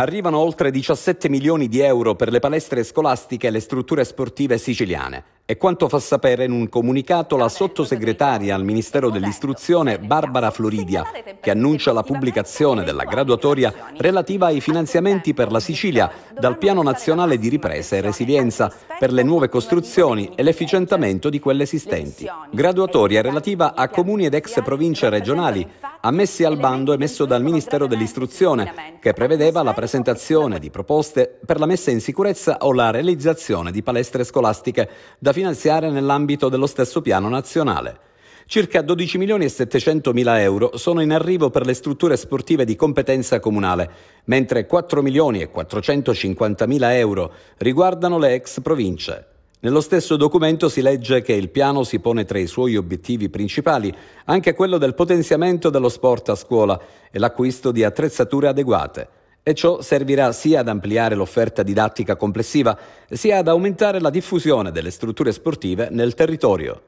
Arrivano oltre 17 milioni di euro per le palestre scolastiche e le strutture sportive siciliane. È quanto fa sapere in un comunicato la sottosegretaria al Ministero dell'Istruzione Barbara Floridia, che annuncia la pubblicazione della graduatoria relativa ai finanziamenti per la Sicilia dal Piano Nazionale di Ripresa e Resilienza per le nuove costruzioni e l'efficientamento di quelle esistenti. Graduatoria relativa a comuni ed ex province regionali ammessi al bando emesso dal Ministero dell'Istruzione, che prevedeva la presentazione di proposte per la messa in sicurezza o la realizzazione di palestre scolastiche da finanziaria nell'ambito dello stesso piano nazionale. Circa 12 milioni e 700 mila euro sono in arrivo per le strutture sportive di competenza comunale, mentre 4 milioni e 450 mila euro riguardano le ex province. Nello stesso documento si legge che il piano si pone tra i suoi obiettivi principali anche quello del potenziamento dello sport a scuola e l'acquisto di attrezzature adeguate e ciò servirà sia ad ampliare l'offerta didattica complessiva sia ad aumentare la diffusione delle strutture sportive nel territorio.